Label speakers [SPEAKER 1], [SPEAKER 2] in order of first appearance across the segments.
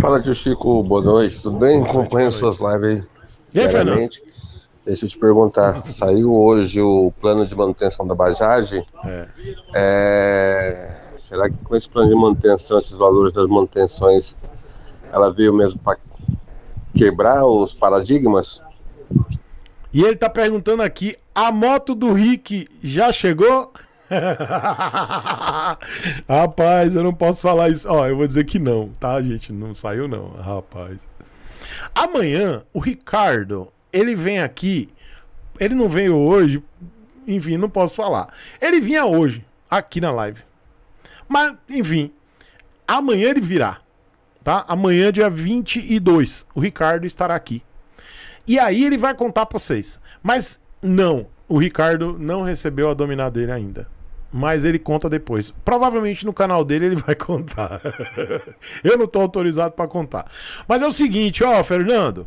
[SPEAKER 1] Fala tio Chico, boa noite, tudo bem? Acompanho suas lives aí. Fernando? Deixa eu te perguntar, saiu hoje o plano de manutenção da Bajaj? É. é. Será que com esse plano de manutenção, esses valores das manutenções, ela veio mesmo para quebrar os paradigmas? E ele está perguntando aqui, a moto do Rick já chegou? Rapaz, eu não posso falar isso. Ó, eu vou dizer que não, tá, gente? Não saiu, não. Rapaz. Amanhã, o Ricardo, ele vem aqui. Ele não veio hoje. Enfim, não posso falar. Ele vinha hoje, aqui na live. Mas, enfim, amanhã ele virá. Tá? Amanhã, dia 22, o Ricardo estará aqui. E aí ele vai contar pra vocês. Mas não, o Ricardo não recebeu a dominar dele ainda mas ele conta depois. Provavelmente no canal dele ele vai contar. eu não tô autorizado para contar. Mas é o seguinte, ó, Fernando.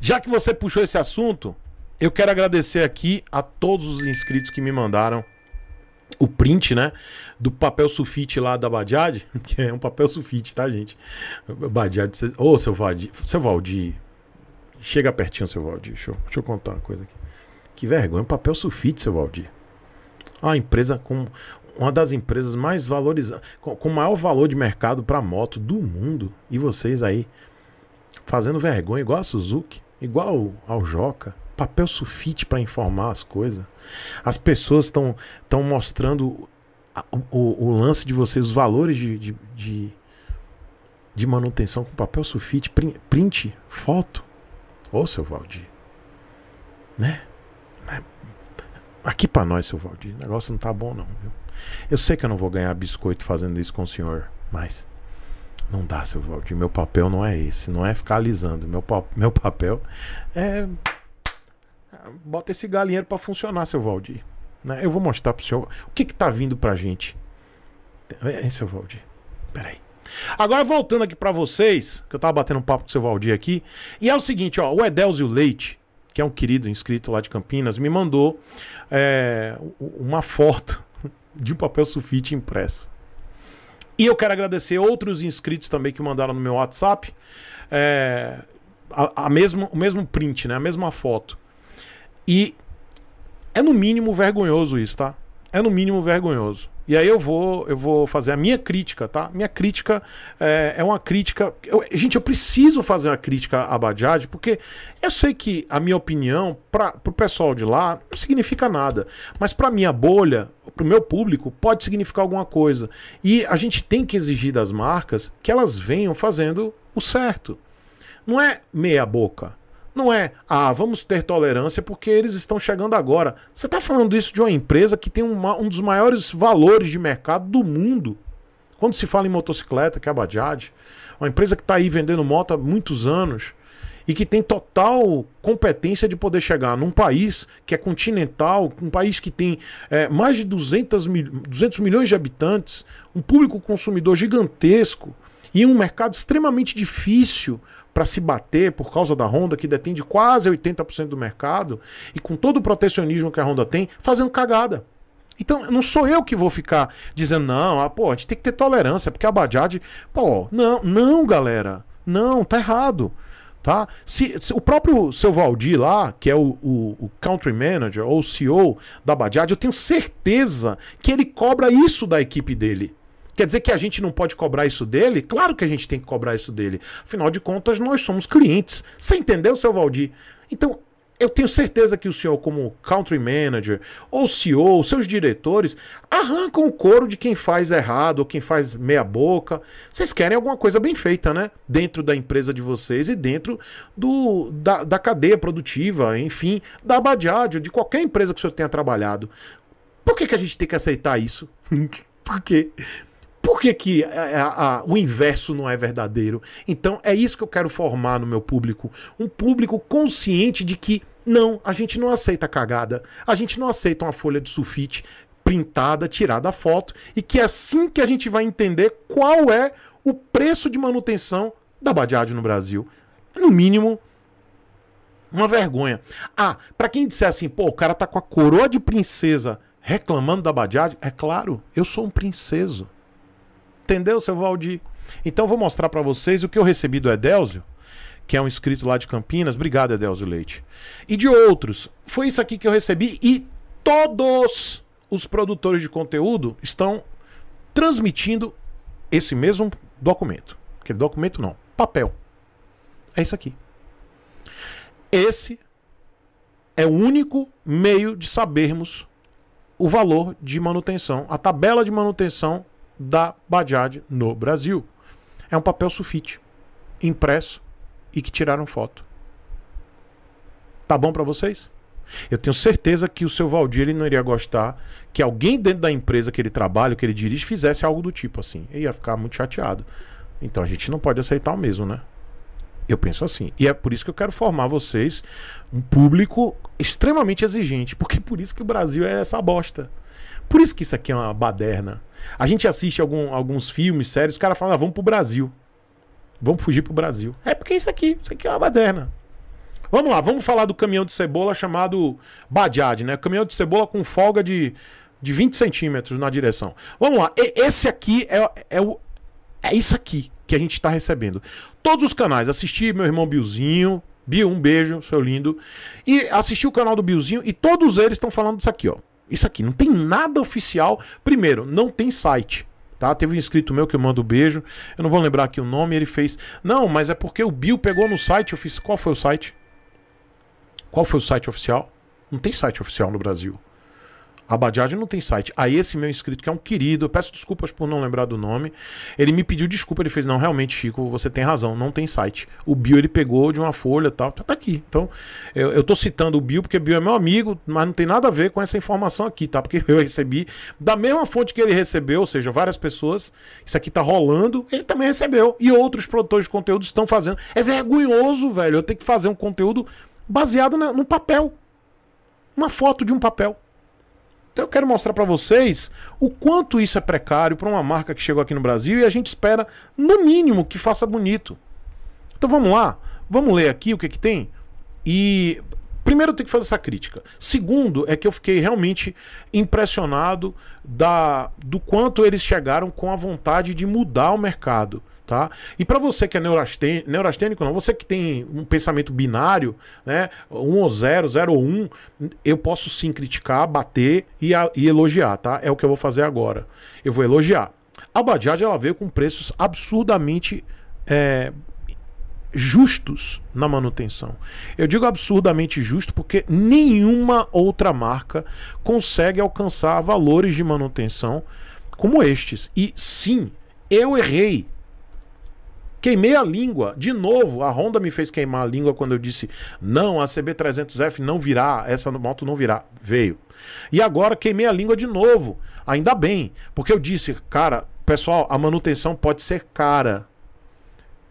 [SPEAKER 1] Já que você puxou esse assunto, eu quero agradecer aqui a todos os inscritos que me mandaram o print, né? Do papel sulfite lá da Badiad, que é um papel sulfite, tá, gente? Badiad, cê... ô, seu Valdir, seu Valdir, chega pertinho, seu Valdir, deixa eu, deixa eu contar uma coisa aqui. Que vergonha, um papel sulfite, seu Valdir. A empresa com uma das empresas mais valorizadas, com maior valor de mercado para moto do mundo. E vocês aí fazendo vergonha, igual a Suzuki, igual ao Joca. Papel sulfite para informar as coisas. As pessoas estão tão mostrando o, o, o, lance de vocês, os valores de, de, de, de manutenção com papel sulfite, print, print foto. Ô, seu Valdir. Né? aqui para nós, seu Valdir, o negócio não tá bom não, viu? Eu sei que eu não vou ganhar biscoito fazendo isso com o senhor, mas não dá, seu Valdir, meu papel não é esse, não é ficar alisando, meu, meu papel é, é bota esse galinheiro para funcionar, seu Valdir. Né? Eu vou mostrar pro senhor o que que tá vindo pra gente. É, hein, seu Valdir? Peraí. Agora voltando aqui para vocês, que eu tava batendo um papo com o seu Valdir aqui, e é o seguinte, ó, o Edelzio Leite, que é um querido inscrito lá de Campinas, me mandou é, uma foto de um papel sulfite impresso. E eu quero agradecer outros inscritos também que mandaram no meu WhatsApp. É, a, a mesmo, o mesmo print, né? A mesma foto. E é no mínimo vergonhoso isso, tá? É no mínimo vergonhoso. E aí eu vou, eu vou fazer a minha crítica, tá? Minha crítica é, é uma crítica. Eu, gente, eu preciso fazer uma crítica à Bajaj, porque eu sei que a minha opinião, para o pessoal de lá, não significa nada. Mas para minha bolha, para o meu público, pode significar alguma coisa. E a gente tem que exigir das marcas que elas venham fazendo o certo. Não é meia boca. Não é, ah, vamos ter tolerância porque eles estão chegando agora. Você está falando isso de uma empresa que tem uma, um dos maiores valores de mercado do mundo. Quando se fala em motocicleta, que é a Bajaj, uma empresa que está aí vendendo moto há muitos anos, e que tem total competência de poder chegar num país que é continental, um país que tem é, mais de 200, mil, 200 milhões de habitantes, um público consumidor gigantesco e um mercado extremamente difícil para se bater por causa da Honda, que detém de quase 80% do mercado, e com todo o protecionismo que a Honda tem, fazendo cagada. Então, não sou eu que vou ficar dizendo, não, ah, pô, a gente tem que ter tolerância, porque a Bajaj, pô, não, não, galera, não, tá errado. Tá? Se, se o próprio seu Valdir lá, que é o, o, o, country manager ou CEO da Bajaj, eu tenho certeza que ele cobra isso da equipe dele. Quer dizer que a gente não pode cobrar isso dele? Claro que a gente tem que cobrar isso dele. Afinal de contas, nós somos clientes. Você entendeu, seu Valdir? Então, eu tenho certeza que o senhor, como country manager, ou CEO, seus diretores, arrancam o couro de quem faz errado ou quem faz meia boca. Vocês querem alguma coisa bem feita, né? Dentro da empresa de vocês e dentro do, da, da cadeia produtiva, enfim, da Abadiad, ou de qualquer empresa que o senhor tenha trabalhado. Por que, que a gente tem que aceitar isso? Por quê? Por que, que eh, eh, a, a, o inverso não é verdadeiro? Então, é isso que eu quero formar no meu público. Um público consciente de que não, a gente não aceita cagada. A gente não aceita uma folha de sulfite printada, tirada a foto, e que é assim que a gente vai entender qual é o preço de manutenção da Badiade no Brasil. No mínimo, uma vergonha. Ah, para quem disser assim, pô, o cara tá com a coroa de princesa reclamando da Badiade, é claro, eu sou um princeso. Entendeu, seu Valdir? Então vou mostrar para vocês o que eu recebi do Edélzio que é um inscrito lá de Campinas. Obrigado, Edelzo Leite. E de outros. Foi isso aqui que eu recebi e todos os produtores de conteúdo estão transmitindo esse mesmo documento. Aquele documento não, papel. É isso aqui. Esse é o único meio de sabermos o valor de manutenção, a tabela de manutenção da Bajaj no Brasil. É um papel sulfite, impresso e que tiraram foto. Tá bom para vocês? Eu tenho certeza que o seu Valdir ele não iria gostar que alguém dentro da empresa que ele trabalha, que ele dirige, fizesse algo do tipo assim. Ele ia ficar muito chateado. Então a gente não pode aceitar o mesmo, né? Eu penso assim. E é por isso que eu quero formar vocês um público extremamente exigente, porque é por isso que o Brasil é essa bosta. Por isso que isso aqui é uma baderna. A gente assiste algum, alguns filmes, séries, os caras falam, ah, vamos pro Brasil. Vamos fugir pro Brasil. É porque isso aqui, isso aqui é uma baderna. Vamos lá, vamos falar do caminhão de cebola chamado Badiad, né? Caminhão de cebola com folga de, de 20 centímetros na direção. Vamos lá, e, esse aqui é, é, o, é isso aqui que a gente está recebendo. Todos os canais, assisti meu irmão Bilzinho, Bio, um beijo, seu lindo. E assisti o canal do Bilzinho e todos eles estão falando disso aqui, ó. Isso aqui não tem nada oficial. Primeiro, não tem site tá? Teve um inscrito meu que eu mando um beijo, eu não vou lembrar aqui o nome, ele fez, não, mas é porque o Bill pegou no site, eu fiz, qual foi o site? Qual foi o site oficial? Não tem site oficial no Brasil. A Bajaj não tem site. Aí esse meu inscrito, que é um querido, eu peço desculpas por não lembrar do nome, ele me pediu desculpa, ele fez, não, realmente, Chico, você tem razão, não tem site. O Bio ele pegou de uma folha e tal, tá, tá, aqui. Então, eu, eu tô citando o Bio porque o Bio é meu amigo, mas não tem nada a ver com essa informação aqui, tá? Porque eu recebi da mesma fonte que ele recebeu, ou seja, várias pessoas, isso aqui tá rolando, ele também recebeu. E outros produtores de conteúdo estão fazendo. É vergonhoso, velho, eu tenho que fazer um conteúdo baseado no papel. Uma foto de um papel. Então eu quero mostrar para vocês o quanto isso é precário para uma marca que chegou aqui no Brasil e a gente espera, no mínimo, que faça bonito. Então vamos lá, vamos ler aqui o que, que tem. E primeiro eu tenho que fazer essa crítica. Segundo, é que eu fiquei realmente impressionado da, do quanto eles chegaram com a vontade de mudar o mercado. Tá? E para você que é neurastênico, neurastênico não, você que tem um pensamento binário, né, 1 ou 0, 0 ou 1, eu posso sim criticar, bater e, a, e elogiar, tá? É o que eu vou fazer agora. Eu vou elogiar. A Badiad, ela veio com preços absurdamente é, justos na manutenção. Eu digo absurdamente justo porque nenhuma outra marca consegue alcançar valores de manutenção como estes. E sim, eu errei Queimei a língua. De novo, a Honda me fez queimar a língua quando eu disse: não, a CB300F não virá, essa moto não virá. Veio. E agora queimei a língua de novo. Ainda bem, porque eu disse: cara, pessoal, a manutenção pode ser cara.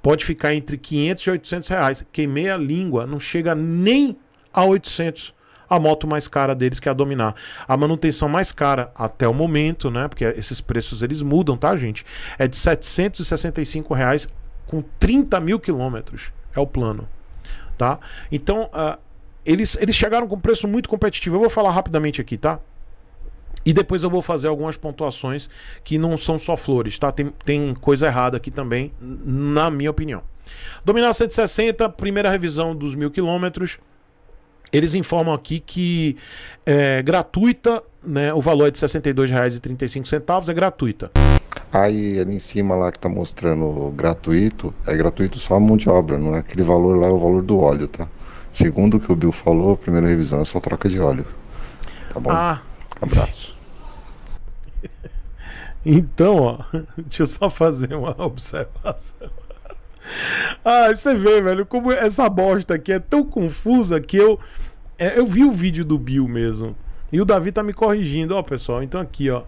[SPEAKER 1] Pode ficar entre 500 e 800 reais. Queimei a língua, não chega nem a 800 a moto mais cara deles que é a Dominar. A manutenção mais cara até o momento, né? Porque esses preços eles mudam, tá, gente? É de R$ 765 reais com 30 mil quilômetros. É o plano. Tá? Então, uh, eles, eles chegaram com um preço muito competitivo. Eu vou falar rapidamente aqui, tá? E depois eu vou fazer algumas pontuações que não são só flores, tá? Tem, tem coisa errada aqui também, na minha opinião. Dominar 160, primeira revisão dos mil quilômetros. Eles informam aqui que é gratuita, né? O valor é de R$ 62,35, é gratuita. Aí ali em cima lá que tá mostrando gratuito, é gratuito só a mão de obra, não é aquele valor lá, é o valor do óleo, tá? Segundo o que o Bill falou, a primeira revisão é só troca de óleo. Tá bom? Ah. Abraço. Então, ó, deixa eu só fazer uma observação. Ah, você vê, velho, como essa bosta aqui é tão confusa que eu. É, eu vi o vídeo do Bill mesmo. E o Davi tá me corrigindo, ó, pessoal. Então aqui, ó.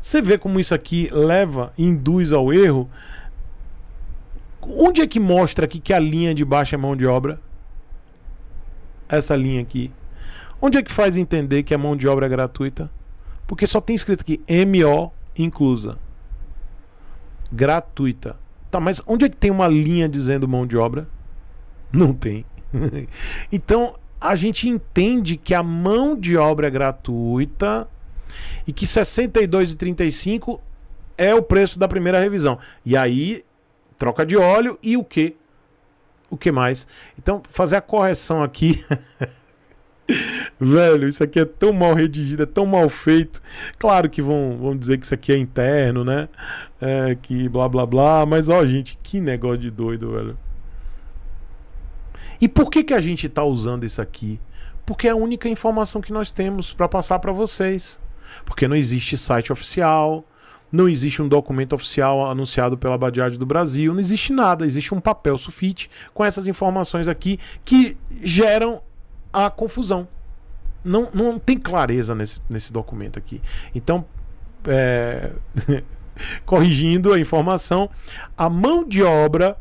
[SPEAKER 1] Você vê como isso aqui leva, induz ao erro. Onde é que mostra aqui que a linha de baixo é mão de obra? Essa linha aqui. Onde é que faz entender que a é mão de obra é gratuita? Porque só tem escrito aqui MO inclusa. Gratuita. Tá, mas onde é que tem uma linha dizendo mão de obra? Não tem. então, a gente entende que a mão de obra é gratuita e que 62,35 é o preço da primeira revisão. E aí, troca de óleo e o que? O que mais? Então, fazer a correção aqui Velho, isso aqui é tão mal redigido, é tão mal feito. Claro que vão, vão dizer que isso aqui é interno, né? É, que blá blá blá. Mas ó, gente, que negócio de doido, velho. E por que, que a gente tá usando isso aqui? Porque é a única informação que nós temos para passar para vocês. Porque não existe site oficial, não existe um documento oficial anunciado pela Badiade do Brasil, não existe nada, existe um papel sufite com essas informações aqui que geram a confusão. Não, não tem clareza nesse, nesse documento aqui. Então, é... corrigindo a informação, a mão de obra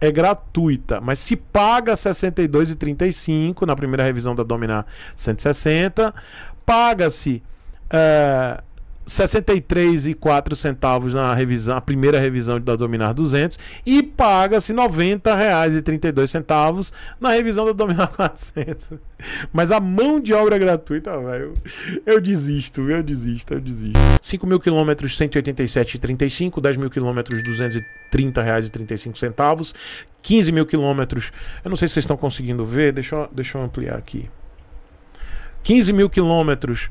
[SPEAKER 1] é gratuita, mas se paga 62,35 na primeira revisão da Dominar 160, paga-se é, 63 e 4 centavos na revisão, a primeira revisão da Dominar 200 e paga-se R$ 90,32 na revisão da Dominar 400. Mas a mão de obra é gratuita, velho, eu desisto, eu desisto, eu desisto. 5 mil quilômetros, 187,35, 10 mil quilômetros, 230 reais e 15 mil quilômetros, eu não sei se vocês estão conseguindo ver, deixa eu, deixa eu ampliar aqui. 15 mil quilômetros,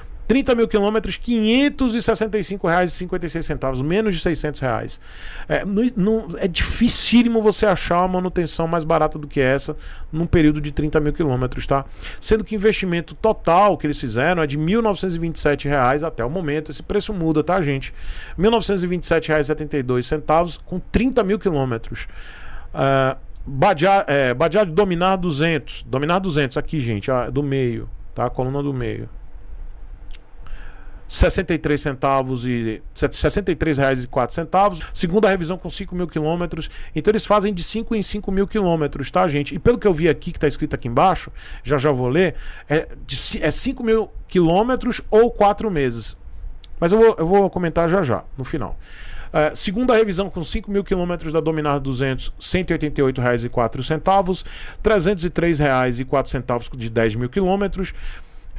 [SPEAKER 1] 30 mil quilômetros, R$ 565,56, menos de 600 reais. É, não, não, é dificílimo você achar uma manutenção mais barata do que essa num período de 30 mil quilômetros, tá? Sendo que o investimento total que eles fizeram é de R$ 1.927 reais até o momento. Esse preço muda, tá, gente? R$ 1.927,72 com 30 mil quilômetros. Uh, Badiá, é, de Dominar 200. Dominar 200 aqui, gente, do meio, tá? A coluna do meio. 63 centavos e 63 reais e 4 centavos. Segunda revisão com 5 mil quilômetros. Então eles fazem de 5 em 5 mil quilômetros, tá, gente? E pelo que eu vi aqui, que está escrito aqui embaixo, já já vou ler, é, de, é 5 mil quilômetros ou 4 meses. Mas eu vou, eu vou comentar já já, no final. Uh, segunda revisão com 5 mil quilômetros da Dominar 200, R$ 188,04, R$ 303,04 de 10 mil quilômetros.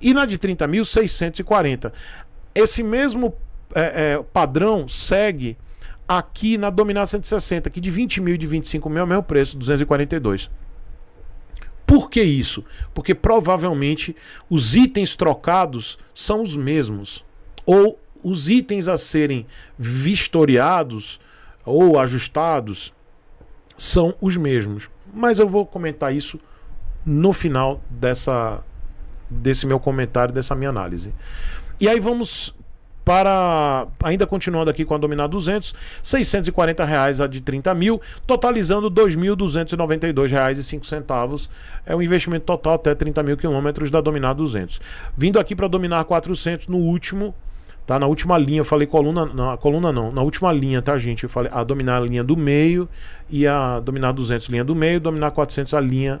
[SPEAKER 1] E na de 30.640. Esse mesmo é, é, padrão segue aqui na Dominar 160, que de 20 mil e de 25 mil é o mesmo preço, 242. Por que isso? Porque provavelmente os itens trocados são os mesmos. Ou os itens a serem vistoriados ou ajustados são os mesmos. Mas eu vou comentar isso no final dessa desse meu comentário, dessa minha análise. E aí vamos para, ainda continuando aqui com a Dominar 200, 640 reais a de 30 mil, totalizando R$ reais e 5 centavos. É um investimento total até 30 mil quilômetros da Dominar 200. Vindo aqui para Dominar 400 no último, tá? Na última linha, eu falei coluna, na coluna não, na última linha, tá, gente? Eu falei a Dominar a linha do meio e a Dominar 200 linha do meio, Dominar 400 a linha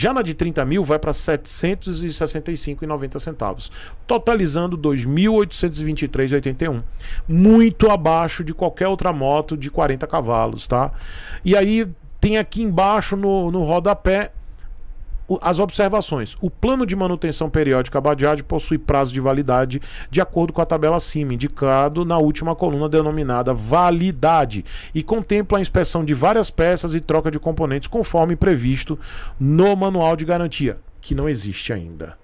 [SPEAKER 1] Já na de 30 mil vai para R$ 765,90 totalizando R$ 2.823,81, muito abaixo de qualquer outra moto de 40 cavalos, tá? E aí tem aqui embaixo no, no rodapé as observações. O plano de manutenção periódica Abadiade possui prazo de validade de acordo com a tabela acima, indicado na última coluna denominada validade, e contempla a inspeção de várias peças e troca de componentes conforme previsto no manual de garantia, que não existe ainda.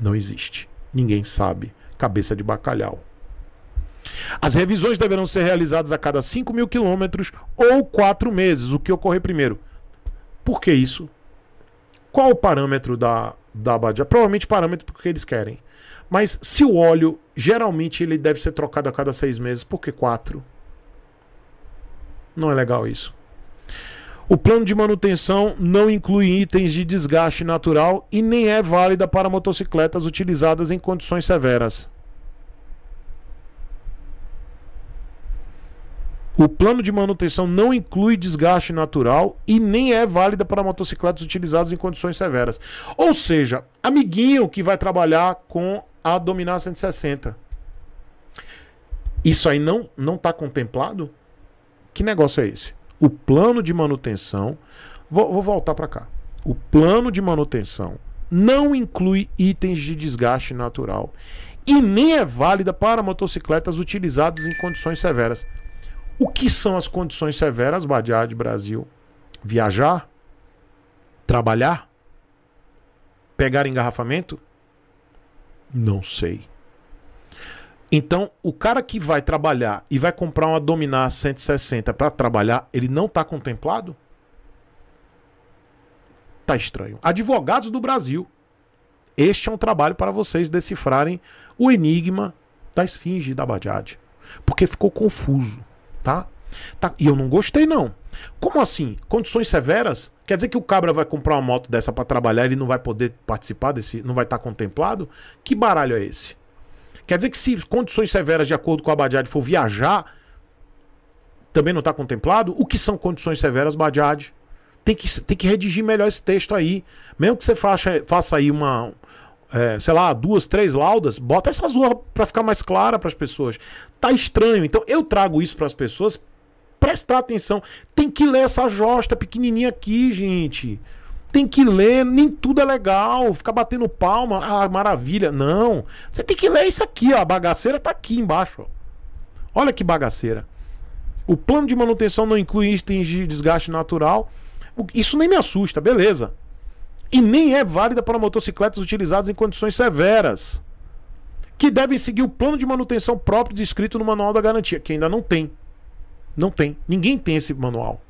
[SPEAKER 1] Não existe. Ninguém sabe. Cabeça de bacalhau. As revisões deverão ser realizadas a cada 5 mil quilômetros ou 4 meses, o que ocorrer primeiro. Por que isso? Qual o parâmetro da, da abadia? Provavelmente parâmetro porque eles querem. Mas se o óleo, geralmente ele deve ser trocado a cada seis meses, por que quatro? Não é legal isso. O plano de manutenção não inclui itens de desgaste natural e nem é válida para motocicletas utilizadas em condições severas. O plano de manutenção não inclui desgaste natural e nem é válida para motocicletas utilizadas em condições severas. Ou seja, amiguinho que vai trabalhar com a Dominar 160. Isso aí não não está contemplado? Que negócio é esse? O plano de manutenção. Vou, vou voltar para cá. O plano de manutenção não inclui itens de desgaste natural e nem é válida para motocicletas utilizadas em condições severas. O que são as condições severas, Badiá de Brasil? Viajar? Trabalhar? Pegar engarrafamento? Não sei. Então, o cara que vai trabalhar e vai comprar uma Dominar 160 para trabalhar, ele não está contemplado? Tá estranho. Advogados do Brasil. Este é um trabalho para vocês decifrarem o enigma da esfinge da Badiade. Porque ficou confuso tá? tá? E eu não gostei, não. Como assim? Condições severas? Quer dizer que o cabra vai comprar uma moto dessa para trabalhar, ele não vai poder participar desse, não vai estar tá contemplado? Que baralho é esse? Quer dizer que se condições severas de acordo com a Badiade, for viajar, também não está contemplado? O que são condições severas, Badiade? Tem que, tem que redigir melhor esse texto aí. Mesmo que você faça, faça aí uma, é, sei lá, duas, três laudas, bota essa azul para ficar mais clara para as pessoas. Tá estranho. Então eu trago isso para as pessoas prestar atenção. Tem que ler essa josta pequenininha aqui, gente. Tem que ler, nem tudo é legal. Ficar batendo palma, ah, maravilha. Não. Você tem que ler isso aqui, ó. A bagaceira tá aqui embaixo, ó. Olha que bagaceira. O plano de manutenção não inclui itens de desgaste natural. Isso nem me assusta, beleza e nem é válida para motocicletas utilizadas em condições severas, que devem seguir o plano de manutenção próprio descrito no manual da garantia, que ainda não tem. Não tem. Ninguém tem esse manual.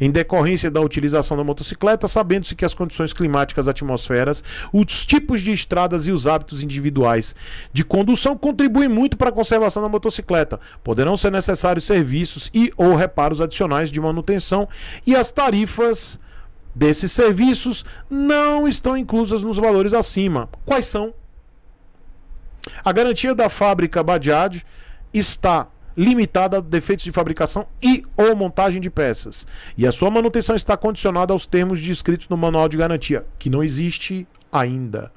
[SPEAKER 1] Em decorrência da utilização da motocicleta, sabendo-se que as condições climáticas, atmosferas, os tipos de estradas e os hábitos individuais de condução contribuem muito para a conservação da motocicleta. Poderão ser necessários serviços e ou reparos adicionais de manutenção e as tarifas desses serviços não estão inclusas nos valores acima. Quais são? A garantia da fábrica Badiad está limitada a defeitos de fabricação e ou montagem de peças. E a sua manutenção está condicionada aos termos descritos no manual de garantia, que não existe ainda.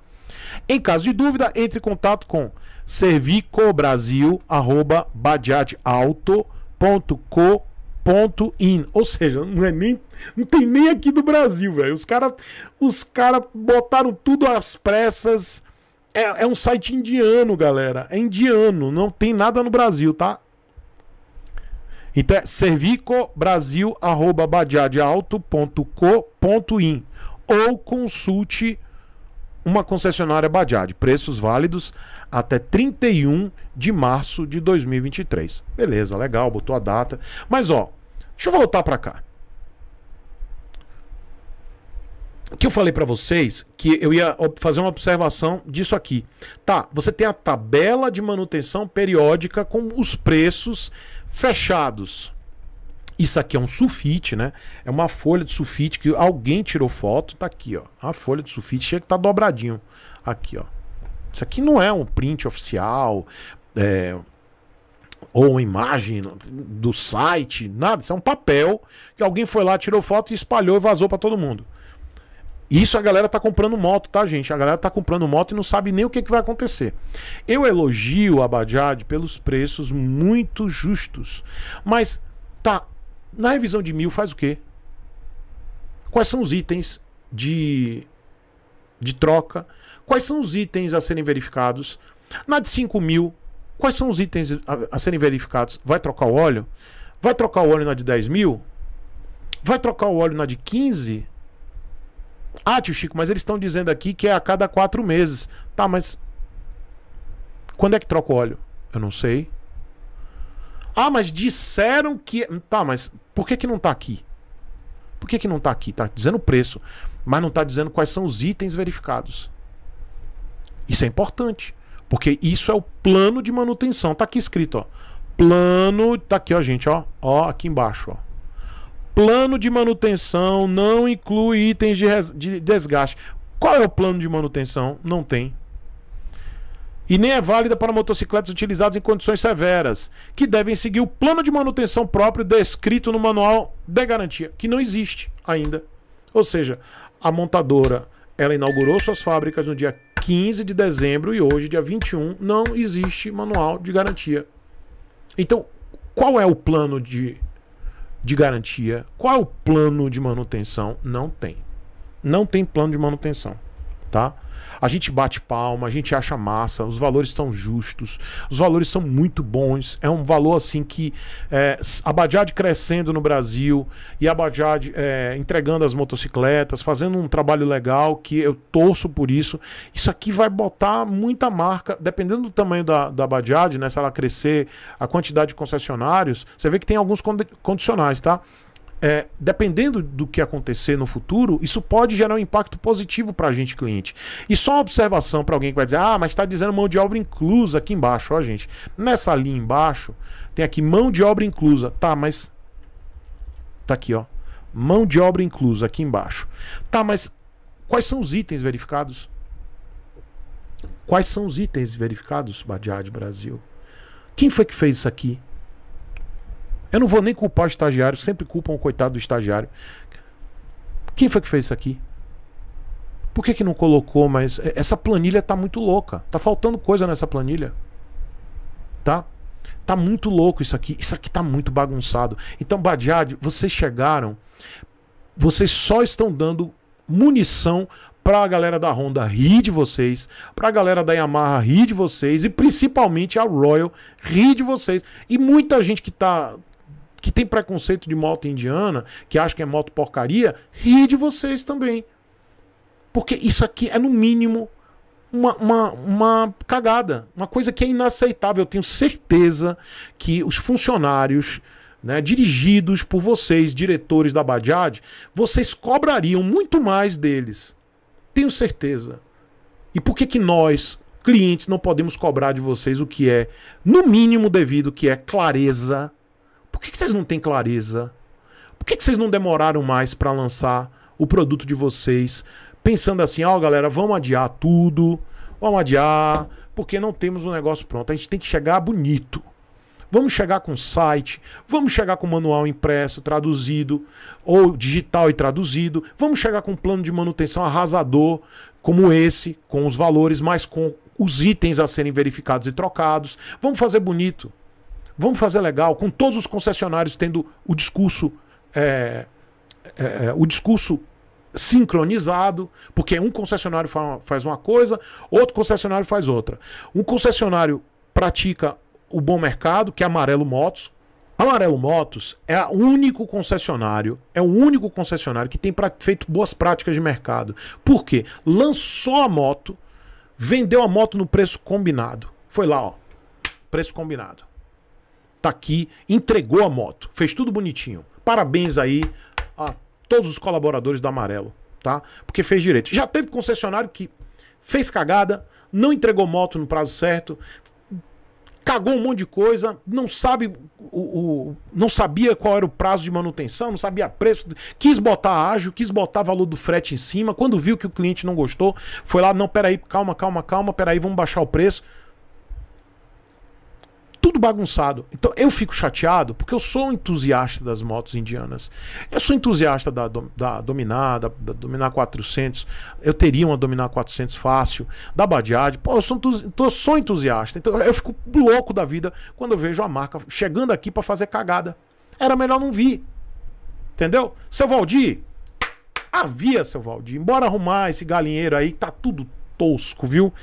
[SPEAKER 1] Em caso de dúvida, entre em contato com servicobrasil@badiadauto.com ponto in, ou seja, não é nem não tem nem aqui do Brasil, velho. Os caras os cara botaram tudo às pressas. É, é um site indiano, galera. É indiano, não tem nada no Brasil, tá? Então é servicobrasil.badiadealto.co.in ou consulte uma concessionária Bajaj. Preços válidos até 31 de março de 2023. Beleza, legal, botou a data. Mas ó, Deixa eu voltar para cá. Que eu falei para vocês que eu ia fazer uma observação disso aqui. Tá, você tem a tabela de manutenção periódica com os preços fechados. Isso aqui é um sulfite, né? É uma folha de sulfite que alguém tirou foto, tá aqui, ó. A folha de sulfite chega que tá dobradinho aqui, ó. Isso aqui não é um print oficial, é, ou uma imagem do site, nada. Isso é um papel que alguém foi lá, tirou foto e espalhou e vazou para todo mundo. Isso a galera tá comprando moto, tá, gente? A galera tá comprando moto e não sabe nem o que, que vai acontecer. Eu elogio a Bajaj pelos preços muito justos. Mas, tá, na revisão de mil faz o quê? Quais são os itens de, de troca? Quais são os itens a serem verificados? Na de 5 mil, Quais são os itens a, a, serem verificados? Vai trocar o óleo? Vai trocar o óleo na de 10 mil? Vai trocar o óleo na de 15? Ah, tio Chico, mas eles estão dizendo aqui que é a cada quatro meses. Tá, mas. Quando é que troca o óleo? Eu não sei. Ah, mas disseram que. É, tá, mas por que, que não tá aqui? Por que, que não tá aqui? Tá dizendo o preço, mas não tá dizendo quais são os itens verificados. Isso é importante. Porque isso é o plano de manutenção. Tá aqui escrito, ó. Plano, tá aqui, ó, gente, ó, ó, aqui embaixo, ó. Plano de manutenção não inclui itens de, res... de desgaste. Qual é o plano de manutenção? Não tem e nem é válida para motocicletas utilizadas em condições severas, que devem seguir o plano de manutenção próprio descrito no manual de garantia, que não existe ainda. Ou seja, a montadora, ela inaugurou suas fábricas no dia 15 de dezembro e hoje, dia 21, não existe manual de garantia. Então, qual é o plano de, de garantia? Qual é o plano de manutenção? Não tem. Não tem plano de manutenção tá? A gente bate palma, a gente acha massa, os valores são justos, os valores são muito bons. É um valor assim que é, a Bajaj crescendo no Brasil e a Bajaj é, entregando as motocicletas, fazendo um trabalho legal que eu torço por isso. Isso aqui vai botar muita marca, dependendo do tamanho da, da Bajaj, né? Se ela crescer, a quantidade de concessionários, você vê que tem alguns condicionais, tá? é, dependendo do que acontecer no futuro, isso pode gerar um impacto positivo para a gente, cliente. E só uma observação para alguém que vai dizer: ah, mas está dizendo mão de obra inclusa aqui embaixo, ó, gente. Nessa linha embaixo, tem aqui mão de obra inclusa. Tá, mas. Tá aqui, ó. Mão de obra inclusa aqui embaixo. Tá, mas quais são os itens verificados? Quais são os itens verificados, Badiad Brasil? Quem foi que fez isso aqui? Eu não vou nem culpar o estagiário, sempre culpam o coitado do estagiário. Quem foi que fez isso aqui? Por que, que não colocou mais? Essa planilha tá muito louca. Tá faltando coisa nessa planilha. Tá? Tá muito louco isso aqui. Isso aqui tá muito bagunçado. Então, Badiad, vocês chegaram. Vocês só estão dando munição para a galera da Honda rir de vocês, para a galera da Yamaha rir de vocês e principalmente a Royal rir de vocês. E muita gente que tá que tem preconceito de moto indiana, que acha que é moto porcaria, ri de vocês também. Porque isso aqui é, no mínimo, uma, uma, uma, cagada, uma coisa que é inaceitável. Eu tenho certeza que os funcionários. Né, dirigidos por vocês, diretores da Bajaj, vocês cobrariam muito mais deles. Tenho certeza. E por que, que nós, clientes, não podemos cobrar de vocês o que é, no mínimo devido, que é clareza, por que, que vocês não têm clareza? Por que, que vocês não demoraram mais para lançar o produto de vocês? Pensando assim, ó, oh, galera, vamos adiar tudo, vamos adiar, porque não temos o um negócio pronto. A gente tem que chegar bonito. Vamos chegar com site, vamos chegar com manual impresso, traduzido, ou digital e traduzido, vamos chegar com um plano de manutenção arrasador, como esse, com os valores, mas com os itens a serem verificados e trocados. Vamos fazer bonito. Vamos fazer legal, com todos os concessionários tendo o discurso. É, é, é o discurso sincronizado, porque um concessionário faz uma coisa, outro concessionário faz outra. Um concessionário pratica o bom mercado, que é Amarelo Motos. Amarelo Motos é o único concessionário, é o único concessionário que tem feito boas práticas de mercado. Por quê? Lançou a moto, vendeu a moto no preço combinado. Foi lá, ó. Preço combinado tá aqui, entregou a moto, fez tudo bonitinho. Parabéns aí a todos os colaboradores da Amarelo, tá? Porque fez direito. Já teve concessionário que fez cagada, não entregou moto no prazo certo, cagou um monte de coisa, não sabe o, o, não sabia qual era o prazo de manutenção, não sabia preço, quis botar ágil, quis botar valor do frete em cima, quando viu que o cliente não gostou, foi lá, não, peraí, calma, calma, calma, peraí, vamos baixar o preço muito bagunçado. Então eu fico chateado porque eu sou entusiasta das motos indianas. Eu sou entusiasta da, da Dominar, da, da Dominar 400. Eu teria uma Dominar 400 fácil, da Badiad. Pô, eu sou, sou entusiasta. Então eu fico louco da vida quando eu vejo a marca chegando aqui para fazer cagada. Era melhor não vir. Entendeu? Seu Valdir, havia, seu Valdir. Embora arrumar esse galinheiro aí, tá tudo tosco, viu?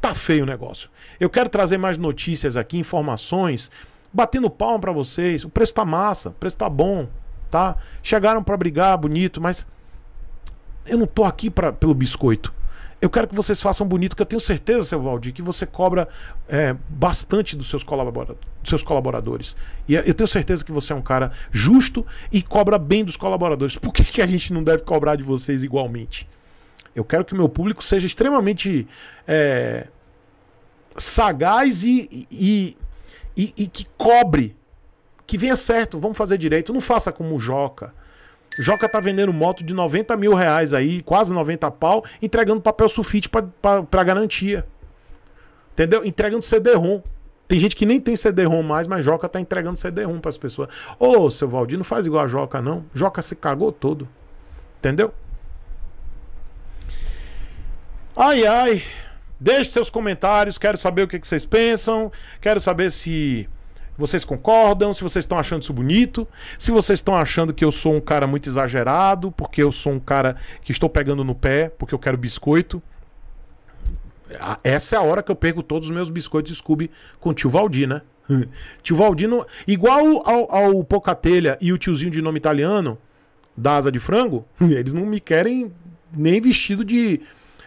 [SPEAKER 1] Tá feio o negócio. Eu quero trazer mais notícias aqui, informações, batendo palma para vocês. O preço tá massa, o preço tá bom, tá? Chegaram para brigar, bonito, mas eu não tô aqui pra, pelo biscoito. Eu quero que vocês façam bonito, que eu tenho certeza, seu Valdir, que você cobra é, bastante dos seus, colabora dos seus colaboradores. E eu tenho certeza que você é um cara justo e cobra bem dos colaboradores. Por que, que a gente não deve cobrar de vocês igualmente? Eu quero que o meu público seja extremamente é, sagaz e, e, e, e que cobre. Que venha certo, vamos fazer direito. Não faça como o Joca. Joca tá vendendo moto de 90 mil reais aí, quase 90 pau, entregando papel sulfite para garantia. Entendeu? Entregando CD-ROM. Tem gente que nem tem CD-ROM mais, mas Joca tá entregando CD-ROM para as pessoas. Ô, seu Valdir, não faz igual a Joca, não. Joca se cagou todo. Entendeu? Ai, ai. Deixe seus comentários, quero saber o que, que vocês pensam, quero saber se vocês concordam, se vocês estão achando isso bonito, se vocês estão achando que eu sou um cara muito exagerado, porque eu sou um cara que estou pegando no pé, porque eu quero biscoito. Essa é a hora que eu perco todos os meus biscoitos Scooby com o tio Valdir, né? tio Valdir, não... igual ao, ao Pocatelha e o tiozinho de nome italiano, da asa de frango, eles não me querem nem vestido de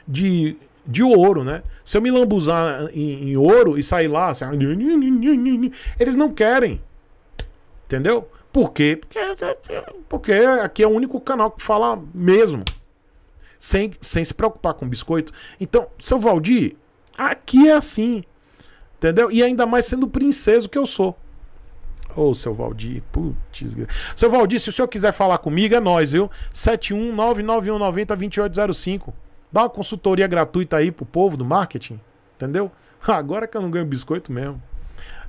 [SPEAKER 1] de, de ouro, né? Se eu me lambuzar em, em ouro e sair lá, assim, eles não querem. Entendeu? Por quê? Porque, porque aqui é o único canal que fala mesmo. Sem, sem se preocupar com biscoito. Então, seu Valdir, aqui é assim. Entendeu? E ainda mais sendo princeso que eu sou. Ô, oh, seu Valdir, putz. Seu Valdir, se o senhor quiser falar comigo, é nós, viu? 2805 Dá uma consultoria gratuita aí pro povo do marketing, entendeu? Agora que eu não ganho biscoito mesmo.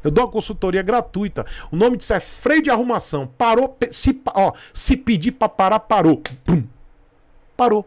[SPEAKER 1] Eu dou uma consultoria gratuita. O nome disso é freio de arrumação. Parou, se, ó, se pedir pra parar, parou. Pum. Parou.